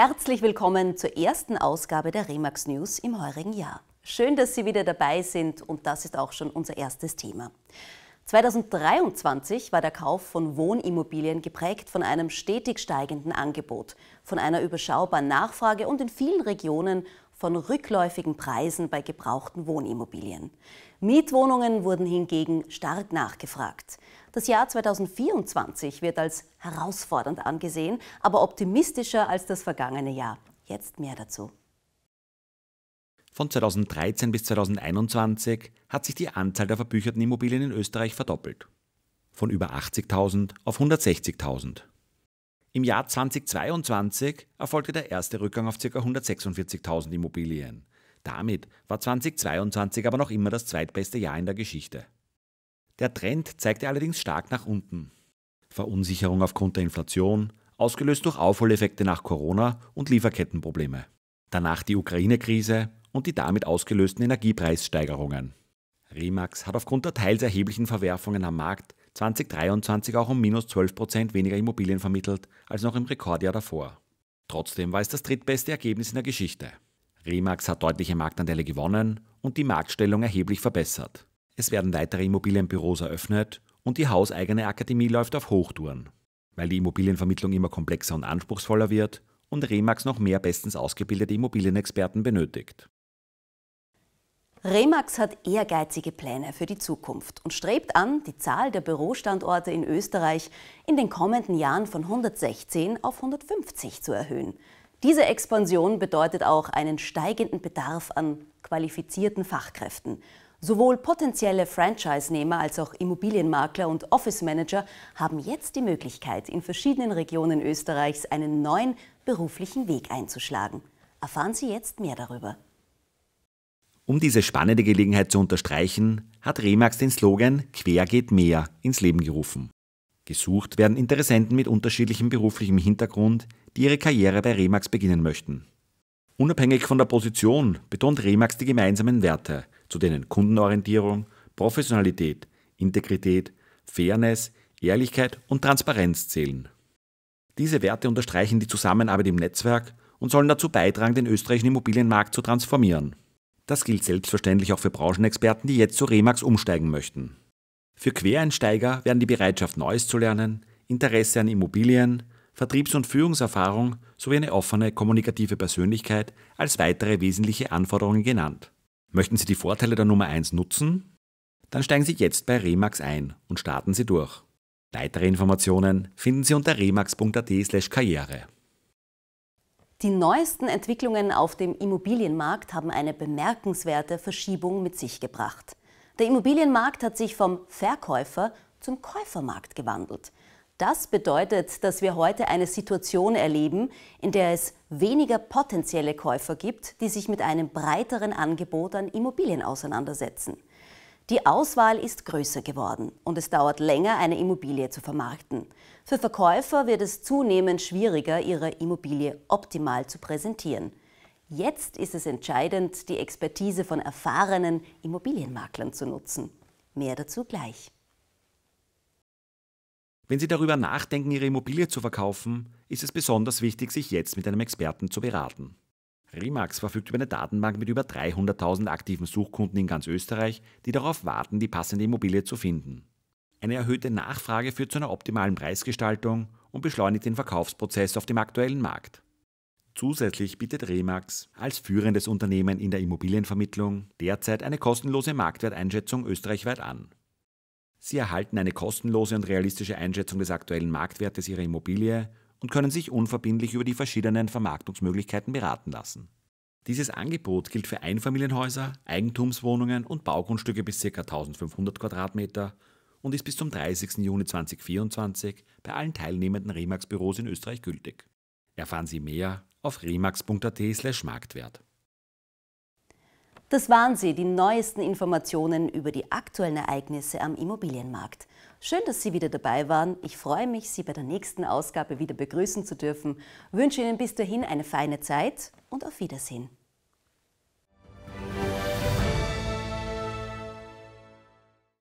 Herzlich willkommen zur ersten Ausgabe der Remax News im heurigen Jahr. Schön, dass Sie wieder dabei sind und das ist auch schon unser erstes Thema. 2023 war der Kauf von Wohnimmobilien geprägt von einem stetig steigenden Angebot, von einer überschaubaren Nachfrage und in vielen Regionen von rückläufigen Preisen bei gebrauchten Wohnimmobilien. Mietwohnungen wurden hingegen stark nachgefragt. Das Jahr 2024 wird als herausfordernd angesehen, aber optimistischer als das vergangene Jahr. Jetzt mehr dazu. Von 2013 bis 2021 hat sich die Anzahl der verbücherten Immobilien in Österreich verdoppelt. Von über 80.000 auf 160.000. Im Jahr 2022 erfolgte der erste Rückgang auf ca. 146.000 Immobilien. Damit war 2022 aber noch immer das zweitbeste Jahr in der Geschichte. Der Trend zeigte allerdings stark nach unten. Verunsicherung aufgrund der Inflation, ausgelöst durch Aufholeffekte nach Corona und Lieferkettenprobleme. Danach die Ukraine-Krise und die damit ausgelösten Energiepreissteigerungen. Remax hat aufgrund der teils erheblichen Verwerfungen am Markt 2023 auch um minus 12 weniger Immobilien vermittelt als noch im Rekordjahr davor. Trotzdem war es das drittbeste Ergebnis in der Geschichte. Remax hat deutliche Marktanteile gewonnen und die Marktstellung erheblich verbessert. Es werden weitere Immobilienbüros eröffnet und die hauseigene Akademie läuft auf Hochtouren. Weil die Immobilienvermittlung immer komplexer und anspruchsvoller wird und Remax noch mehr bestens ausgebildete Immobilienexperten benötigt. Remax hat ehrgeizige Pläne für die Zukunft und strebt an, die Zahl der Bürostandorte in Österreich in den kommenden Jahren von 116 auf 150 zu erhöhen. Diese Expansion bedeutet auch einen steigenden Bedarf an qualifizierten Fachkräften. Sowohl potenzielle Franchise-Nehmer als auch Immobilienmakler und Office-Manager haben jetzt die Möglichkeit, in verschiedenen Regionen Österreichs einen neuen beruflichen Weg einzuschlagen. Erfahren Sie jetzt mehr darüber. Um diese spannende Gelegenheit zu unterstreichen, hat Remax den Slogan Quer geht mehr ins Leben gerufen. Gesucht werden Interessenten mit unterschiedlichem beruflichem Hintergrund, die ihre Karriere bei Remax beginnen möchten. Unabhängig von der Position betont Remax die gemeinsamen Werte, zu denen Kundenorientierung, Professionalität, Integrität, Fairness, Ehrlichkeit und Transparenz zählen. Diese Werte unterstreichen die Zusammenarbeit im Netzwerk und sollen dazu beitragen, den österreichischen Immobilienmarkt zu transformieren. Das gilt selbstverständlich auch für Branchenexperten, die jetzt zu Remax umsteigen möchten. Für Quereinsteiger werden die Bereitschaft, Neues zu lernen, Interesse an Immobilien, Vertriebs- und Führungserfahrung sowie eine offene kommunikative Persönlichkeit als weitere wesentliche Anforderungen genannt. Möchten Sie die Vorteile der Nummer 1 nutzen? Dann steigen Sie jetzt bei Remax ein und starten Sie durch. Weitere Informationen finden Sie unter remax.at/karriere. Die neuesten Entwicklungen auf dem Immobilienmarkt haben eine bemerkenswerte Verschiebung mit sich gebracht. Der Immobilienmarkt hat sich vom Verkäufer zum Käufermarkt gewandelt. Das bedeutet, dass wir heute eine Situation erleben, in der es weniger potenzielle Käufer gibt, die sich mit einem breiteren Angebot an Immobilien auseinandersetzen. Die Auswahl ist größer geworden und es dauert länger, eine Immobilie zu vermarkten. Für Verkäufer wird es zunehmend schwieriger, ihre Immobilie optimal zu präsentieren. Jetzt ist es entscheidend, die Expertise von erfahrenen Immobilienmaklern zu nutzen. Mehr dazu gleich. Wenn Sie darüber nachdenken, Ihre Immobilie zu verkaufen, ist es besonders wichtig, sich jetzt mit einem Experten zu beraten. Remax verfügt über eine Datenbank mit über 300.000 aktiven Suchkunden in ganz Österreich, die darauf warten, die passende Immobilie zu finden. Eine erhöhte Nachfrage führt zu einer optimalen Preisgestaltung und beschleunigt den Verkaufsprozess auf dem aktuellen Markt. Zusätzlich bietet Remax als führendes Unternehmen in der Immobilienvermittlung derzeit eine kostenlose Marktwerteinschätzung österreichweit an. Sie erhalten eine kostenlose und realistische Einschätzung des aktuellen Marktwertes Ihrer Immobilie und können sich unverbindlich über die verschiedenen Vermarktungsmöglichkeiten beraten lassen. Dieses Angebot gilt für Einfamilienhäuser, Eigentumswohnungen und Baugrundstücke bis ca. 1500 Quadratmeter und ist bis zum 30. Juni 2024 bei allen teilnehmenden Remax-Büros in Österreich gültig. Erfahren Sie mehr auf remax.at/marktwert. Das waren sie, die neuesten Informationen über die aktuellen Ereignisse am Immobilienmarkt. Schön, dass Sie wieder dabei waren. Ich freue mich, Sie bei der nächsten Ausgabe wieder begrüßen zu dürfen. Wünsche Ihnen bis dahin eine feine Zeit und auf Wiedersehen.